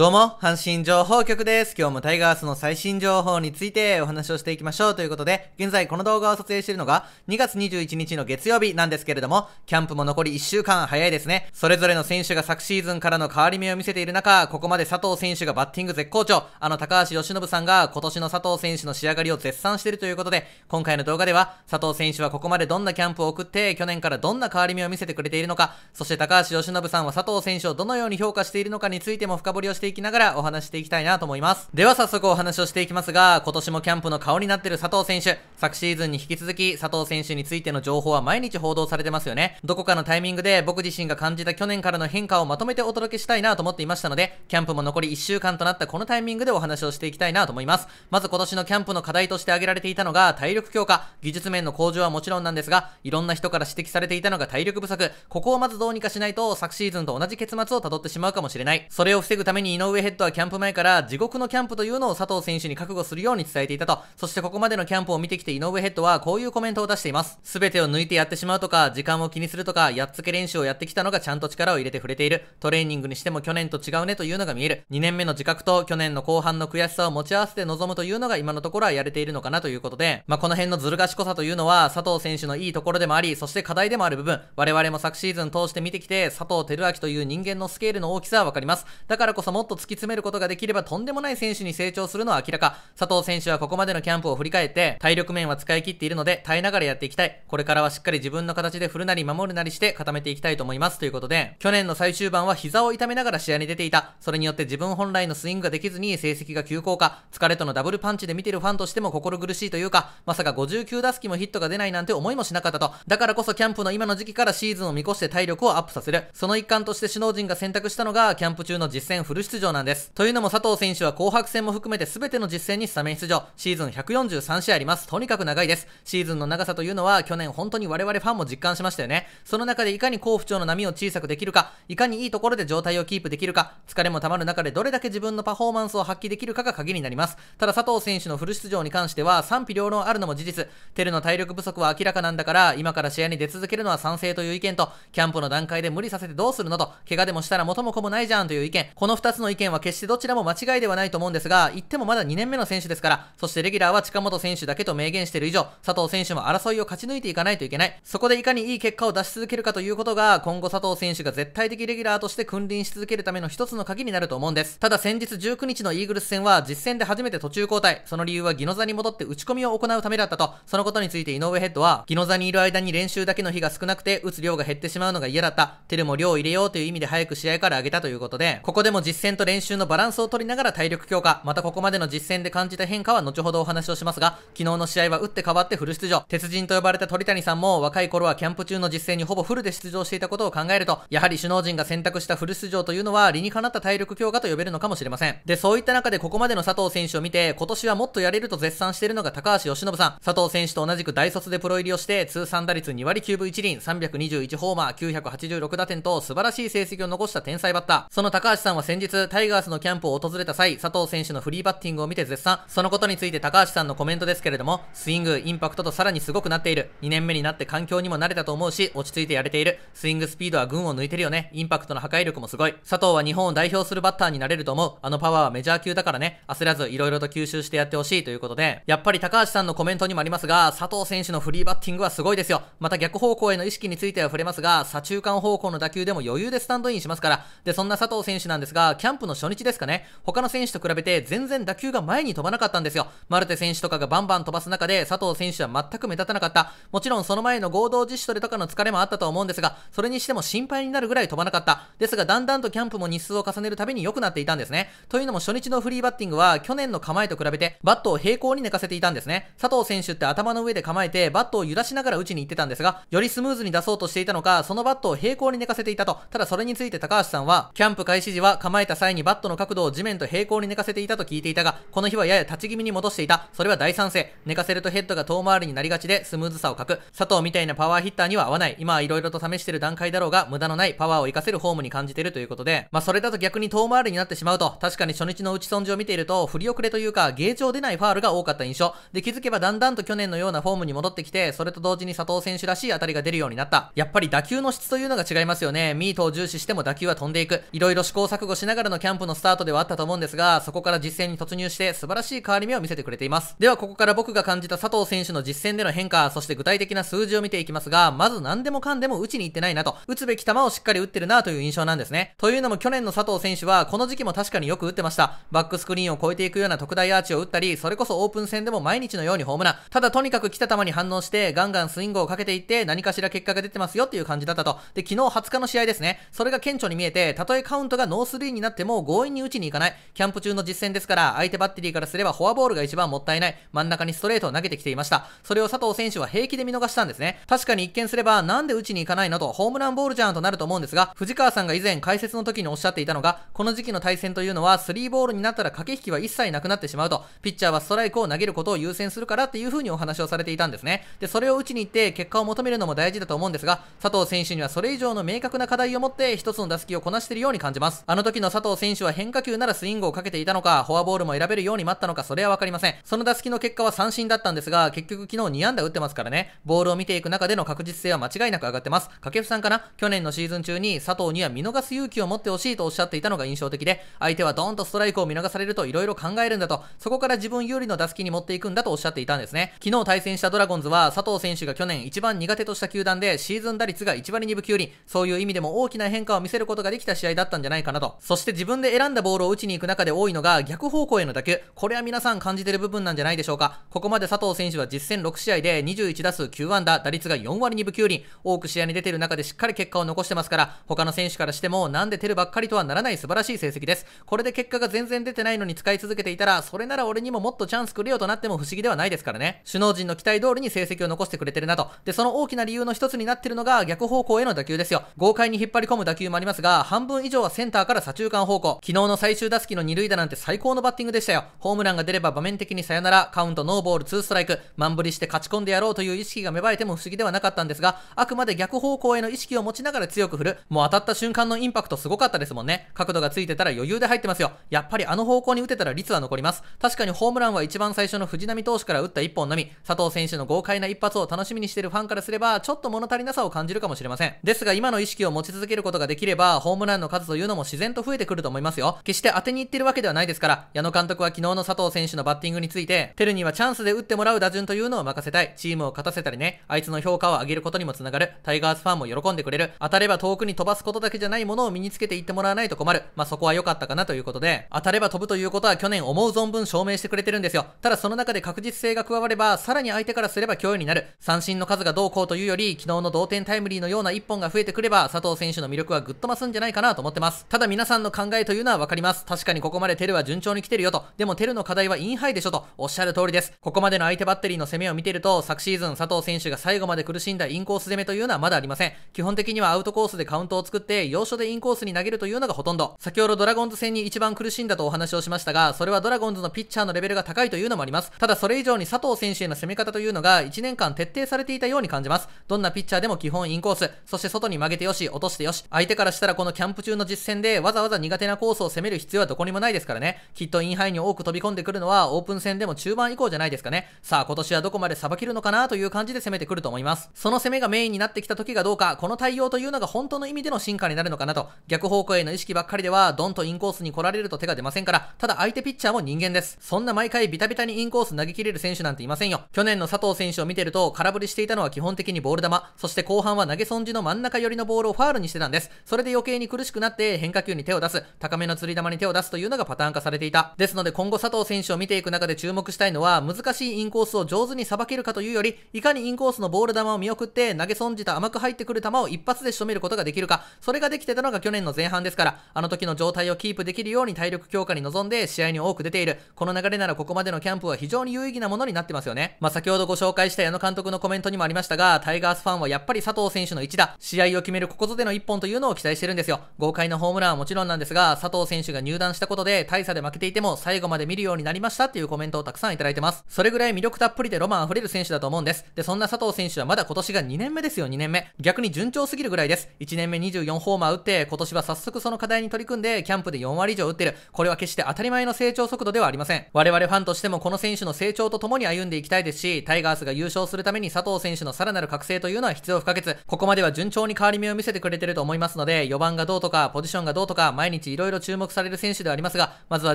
どうも、阪神情報局です。今日もタイガースの最新情報についてお話をしていきましょうということで、現在この動画を撮影しているのが2月21日の月曜日なんですけれども、キャンプも残り1週間早いですね。それぞれの選手が昨シーズンからの変わり目を見せている中、ここまで佐藤選手がバッティング絶好調、あの高橋由伸さんが今年の佐藤選手の仕上がりを絶賛しているということで、今回の動画では佐藤選手はここまでどんなキャンプを送って、去年からどんな変わり目を見せてくれているのか、そして高橋由伸さんは佐藤選手をどのように評価しているのかについても深掘りをしていきながらお話していきたいなと思います。では早速お話をしていきますが、今年もキャンプの顔になってる佐藤選手、昨シーズンに引き続き佐藤選手についての情報は毎日報道されてますよね。どこかのタイミングで僕自身が感じた去年からの変化をまとめてお届けしたいなと思っていましたので、キャンプも残り1週間となったこのタイミングでお話をしていきたいなと思います。まず今年のキャンプの課題として挙げられていたのが体力強化、技術面の向上はもちろんなんですが、いろんな人から指摘されていたのが体力不足、ここをまずどうにかしないと昨シーズンと同じ結末をたどってしまうかもしれない。それを防ぐために井上ヘッドはキャンプ前から地獄のキャンプというのを佐藤選手に覚悟するように伝えていたと、そしてここまでのキャンプを見てきて井上ヘッドはこういうコメントを出しています。すべてを抜いてやってしまうとか、時間を気にするとか、やっつけ練習をやってきたのがちゃんと力を入れて触れている。トレーニングにしても去年と違うねというのが見える。2年目の自覚と去年の後半の悔しさを持ち合わせて臨むというのが今のところはやれているのかなということで、まあ、この辺のずる賢さというのは佐藤選手のいいところでもあり、そして課題でもある部分、我々も昨シーズン通して見てきて、佐藤輝明という人間のスケールの大きさはわかります。だからこそももっと突き詰めることができればとんでもない選手に成長するのは明らか。佐藤選手はここまでのキャンプを振り返って、体力面は使い切っているので、耐えながらやっていきたい。これからはしっかり自分の形で振るなり守るなりして固めていきたいと思います。ということで、去年の最終盤は膝を痛めながら試合に出ていた。それによって自分本来のスイングができずに成績が急降下。疲れとのダブルパンチで見てるファンとしても心苦しいというか、まさか59打席もヒットが出ないなんて思いもしなかったと。だからこそキャンプの今の時期からシーズンを見越して体力をアップさせる。その一環として首脳陣が選択したのが、キャンプ中の実践フル出出場なんです。というのも佐藤選手は紅白戦も含めて全ての実戦にスタメン出場。シーズン143試合あります。とにかく長いです。シーズンの長さというのは去年本当に我々ファンも実感しましたよね。その中でいかに好不調の波を小さくできるか、いかにいいところで状態をキープできるか、疲れも溜まる中でどれだけ自分のパフォーマンスを発揮できるかが鍵になります。ただ佐藤選手のフル出場に関しては賛否両論あるのも事実。テルの体力不足は明らかなんだから、今から試合に出続けるのは賛成という意見と、キャンプの段階で無理させてどうするのと、怪我でもしたら元も子もないじゃんという意見。この2つつの意見は決してどちらも間違いではないと思うんですが、言ってもまだ2年目の選手ですから、そしてレギュラーは近本選手だけと明言している以上、佐藤選手も争いを勝ち抜いていかないといけない。そこでいかにいい結果を出し続けるかということが、今後佐藤選手が絶対的レギュラーとして君臨し続けるための一つの鍵になると思うんです。ただ先日19日のイーグルス戦は実戦で初めて途中交代、その理由はギノザに戻って打ち込みを行うためだったと、そのことについて井上ヘッドは、ギノザにいる間に練習だけの日が少なくて、打つ量が減ってしまうのが嫌だった、テルも量を入れようという意味で早く試合から上げたということで、ここでも実戦践と練習のバランスを取りながら体力強化、またここまでの実践で感じた変化は後ほどお話をしますが、昨日の試合は打って変わってフル出場。鉄人と呼ばれた鳥谷さんも若い頃はキャンプ中の実践にほぼフルで出場していたことを考えると、やはり首脳陣が選択したフル出場というのは理にかなった体力強化と呼べるのかもしれません。で、そういった中でここまでの佐藤選手を見て、今年はもっとやれると絶賛しているのが高橋由伸さん。佐藤選手と同じく大卒でプロ入りをして、通算打率2割9分1厘、321ホーマー、986打点と素晴らしい成績を残した天才バッター。その高橋さんは先日、タイガースのキャンプを訪れた際、佐藤選手のフリーバッティングを見て絶賛。そのことについて高橋さんのコメントですけれども、スイング、インパクトとさらにすごくなっている。2年目になって環境にも慣れたと思うし、落ち着いてやれている。スイングスピードは群を抜いてるよね。インパクトの破壊力もすごい。佐藤は日本を代表するバッターになれると思う。あのパワーはメジャー級だからね。焦らず色々と吸収してやってほしいということで、やっぱり高橋さんのコメントにもありますが、佐藤選手のフリーバッティングはすごいですよ。また逆方向への意識については触れますが、左中間方向の打球でも余裕でスタンドインしますから。で、そんな佐藤選手なんですが、キャャンプの初日ですかね、他の選手と比べて全然打球が前に飛ばなかったんですよ。マルテ選手とかがバンバン飛ばす中で、佐藤選手は全く目立たなかった。もちろんその前の合同自主トレとかの疲れもあったと思うんですが、それにしても心配になるぐらい飛ばなかった。ですが、だんだんとキャンプも日数を重ねるたびに良くなっていたんですね。というのも初日のフリーバッティングは、去年の構えと比べて、バットを平行に寝かせていたんですね。佐藤選手って頭の上で構えて、バットを揺らしながら打ちに行ってたんですが、よりスムーズに出そうとしていたのか、そのバットを平行に寝かせていたと。ただそれについて高橋さんは、キャンプ開始時は構えた際にバットの角度を地面と平行に寝かせていたと聞いていたが、この日はやや立ち気味に戻していた。それは大賛成。寝かせるとヘッドが遠回りになりがちでスムーズさを欠く。佐藤みたいなパワーヒッターには合わない。今は色々と試してる段階だろうが、無駄のないパワーを活かせるフォームに感じているということで、まあそれだと逆に遠回りになってしまうと、確かに初日の打ち損じを見ていると、振り遅れというか、ゲージを出ないファールが多かった印象。で、気づけばだんだんと去年のようなフォームに戻ってきて、それと同時に佐藤選手らしい当たりが出るようになった。やっぱり打球の質というのが違いますよね。ミートを重視しても打球は飛んでいく。色々試行錯誤しながらのキャンプのスタートではあったと思うんですが、そこから実戦に突入して素晴らしい変わり目を見せてくれています。では、ここから僕が感じた佐藤選手の実戦での変化、そして具体的な数字を見ていきますが、まず何でもかんでも打ちに行ってないなと、打つべき球をしっかり打ってるなという印象なんですね。というのも去年の佐藤選手は、この時期も確かによく打ってました。バックスクリーンを越えていくような特大アーチを打ったり、それこそオープン戦でも毎日のようにホームラン。ただとにかく来た球に反応して、ガンガンスイングをかけていって、何かしら結果が出てますよっていう感じだったと。で、昨日20日の試合ですね。それが顕著に見えて、たとえカウントがノースリーになっても強引に打ちに行かない。キャンプ中の実戦ですから、相手バッテリーからすればフォアボールが一番もったいない。真ん中にストレートを投げてきていました。それを佐藤選手は平気で見逃したんですね。確かに一見すれば、なんで打ちに行かないのと、ホームランボールじゃんとなると思うんですが、藤川さんが以前解説の時におっしゃっていたのが、この時期の対戦というのは、3ボールになったら駆け引きは一切なくなってしまうと、ピッチャーはストライクを投げることを優先するからっていう風にお話をされていたんですね。で、それを打ちに行って結果を求めるのも大事だと思うんですが、佐藤選手にはそれ以上の明確な課題を持って一つの打席をこなしているように感じます。あの時の佐佐藤選手は変化球ならスイングをかけていたのか、フォアボールも選べるように待ったのか、それはわかりません。その打席の結果は三振だったんですが、結局昨日2安打打ってますからね、ボールを見ていく中での確実性は間違いなく上がってます。掛布さんかな去年のシーズン中に佐藤には見逃す勇気を持ってほしいとおっしゃっていたのが印象的で、相手はドーンとストライクを見逃されると色々考えるんだと、そこから自分有利の打席に持っていくんだとおっしゃっていたんですね。昨日対戦したドラゴンズは佐藤選手が去年一番苦手とした球団でシーズン打率が1割2分9厘、そういう意味でも大きな変化を見せることができた試合だったんじゃないかなと。そしてして自分で選んだボールを打ちに行く中で多いのが逆方向への打球。これは皆さん感じてる部分なんじゃないでしょうか。ここまで佐藤選手は実戦6試合で21打数9安打、打率が4割2分9厘。多く試合に出てる中でしっかり結果を残してますから、他の選手からしてもなんで出るばっかりとはならない素晴らしい成績です。これで結果が全然出てないのに使い続けていたら、それなら俺にももっとチャンスくれよとなっても不思議ではないですからね。首脳陣の期待通りに成績を残してくれてるなと。で、その大きな理由の一つになってるのが逆方向への打球ですよ。豪快に引っ張り込む打球もありますが、半分以上はセンターから左中間3方向。昨日の最終打席の二塁打なんて最高のバッティングでしたよ。ホームランが出れば場面的にさよなら、カウントノーボール2ストライク、万振りして勝ち込んでやろうという意識が芽生えても不思議ではなかったんですが、あくまで逆方向への意識を持ちながら強く振る。もう当たった瞬間のインパクトすごかったですもんね。角度がついてたら余裕で入ってますよ。やっぱりあの方向に打てたら率は残ります。確かにホームランは一番最初の藤波投手から打った1本のみ、佐藤選手の豪快な一発を楽しみにしているファンからすれば、ちょっと物足りなさを感じるかもしれません。ですが今の意識を持ち続けることができれば、ホームランの数というのも自然と増えてくくると思いますよ。決して当てに行ってるわけではないですから、矢野監督は昨日の佐藤選手のバッティングについて、テルにはチャンスで打ってもらう打順というのを任せたい。チームを勝たせたりね、あいつの評価を上げることにもつながる。タイガースファンも喜んでくれる。当たれば遠くに飛ばすことだけじゃないものを身につけていってもらわないと困る。まあ、そこは良かったかなということで、当たれば飛ぶということは去年思う存分証明してくれてるんですよ。ただその中で確実性が加われば、さらに相手からすれば脅威になる。三振の数がどうこうというより、昨日の同点タイムリーのような1本が増えてくれば、佐藤選手の魅力はぐっと増すんじゃないかなと思ってます。ただ皆さんの考えというのはわかります。確かにここまでテルは順調に来てるよと。でもテルの課題はインハイでしょとおっしゃる通りです。ここまでの相手バッテリーの攻めを見てると、昨シーズン佐藤選手が最後まで苦しんだインコース攻めというのはまだありません。基本的にはアウトコースでカウントを作って、要所でインコースに投げるというのがほとんど。先ほどドラゴンズ戦に一番苦しんだとお話をしましたが、それはドラゴンズのピッチャーのレベルが高いというのもあります。ただそれ以上に佐藤選手への攻め方というのが1年間徹底されていたように感じます。どんなピッチャーでも基本インコース、そして外に曲げてよし、落としてよし。相手からしたらこのキャンプ中の実戦でわざわざ苦手なコースを攻める必要はどこにもないですからね。きっとインハイに多く飛び込んでくるのはオープン戦でも中盤以降じゃないですかね。さあ今年はどこまでさばけるのかなという感じで攻めてくると思います。その攻めがメインになってきた時がどうか、この対応というのが本当の意味での進化になるのかなと。逆方向への意識ばっかりでは、ドンとインコースに来られると手が出ませんから、ただ相手ピッチャーも人間です。そんな毎回ビタビタにインコース投げ切れる選手なんていませんよ。去年の佐藤選手を見てると、空振りしていたのは基本的にボール球、そして後半は投げ損じの真ん中寄りのボールをファールにしてたんです。それで余計に苦しくなって変化球に手を出す。ず、高めの釣り玉に手を出すというのがパターン化されていた。ですので今後佐藤選手を見ていく中で注目したいのは、難しいインコースを上手にさばけるかというより、いかにインコースのボール球を見送って投げ損じた甘く入ってくる球を一発で仕留めることができるか、それができてたのが去年の前半ですから、あの時の状態をキープできるように体力強化に臨んで試合に多く出ている。この流れならここまでのキャンプは非常に有意義なものになってますよね。まあ、先ほどご紹介した矢野監督のコメントにもありましたが、タイガースファンはやっぱり佐藤選手の一打、試合を決めるここぞでの一本というのを期待してるんですよ。豪快なホームランはもちろんなんですですが、佐藤選手が入団したことで、大差で負けていても最後まで見るようになりましたっていうコメントをたくさんいただいてます。それぐらい魅力たっぷりでロマン溢れる選手だと思うんです。で、そんな佐藤選手はまだ今年が2年目ですよ、2年目。逆に順調すぎるぐらいです。1年目24ホーマー打って、今年は早速その課題に取り組んで、キャンプで4割以上打ってる。これは決して当たり前の成長速度ではありません。我々ファンとしてもこの選手の成長とともに歩んでいきたいですし、タイガースが優勝するために佐藤選手のさらなる覚醒というのは必要不可欠。ここまでは順調に変わり目を見せてくれてると思いますので、4番がどうとか、ポジションがどうとか、毎毎日いろいろ注目される選手ではありますが、まずは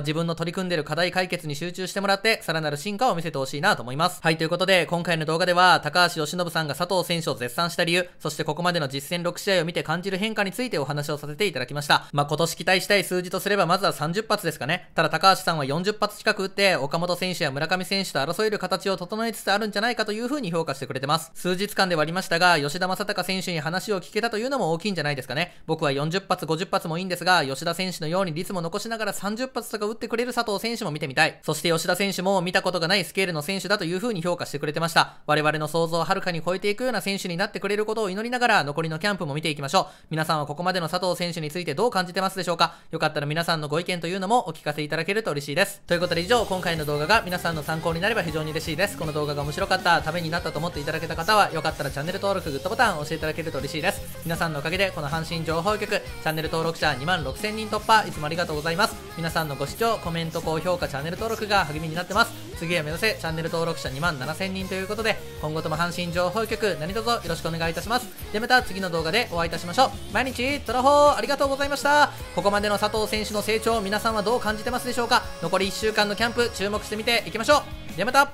自分の取り組んでいる課題解決に集中してもらって、さらなる進化を見せてほしいなと思います。はい、ということで、今回の動画では、高橋由伸さんが佐藤選手を絶賛した理由、そしてここまでの実戦6試合を見て感じる変化についてお話をさせていただきました。まあ、今年期待したい数字とすれば、まずは30発ですかね。ただ高橋さんは40発近く打って、岡本選手や村上選手と争える形を整えつつあるんじゃないかという風に評価してくれてます。数日間ではありましたが、吉田正尚選手に話を聞けたというのも大きいんじゃないですかね。僕は40発、50発もいいんですが、吉田選手のように率も残しながら30発とか打ってくれる佐藤選手も見てみたい。そして吉田選手も見たことがないスケールの選手だという風に評価してくれてました。我々の想像をはるかに超えていくような選手になってくれることを祈りながら残りのキャンプも見ていきましょう。皆さんはここまでの佐藤選手についてどう感じてますでしょうかよかったら皆さんのご意見というのもお聞かせいただけると嬉しいです。ということで以上、今回の動画が皆さんの参考になれば非常に嬉しいです。この動画が面白かった、ためになったと思っていただけた方は、よかったらチャンネル登録、グッドボタンを押していただけると嬉しいです。皆さんのおかげでこの阪神情報局、チャンネル登録者2万6000人突破いつもありがとうございます皆さんのご視聴コメント高評価チャンネル登録が励みになってます次は目指せチャンネル登録者2万7000人ということで今後とも阪神情報局何卒よろしくお願いいたしますでまた次の動画でお会いいたしましょう毎日トラホーありがとうございましたここまでの佐藤選手の成長皆さんはどう感じてますでしょうか残り1週間のキャンプ注目してみていきましょうではまた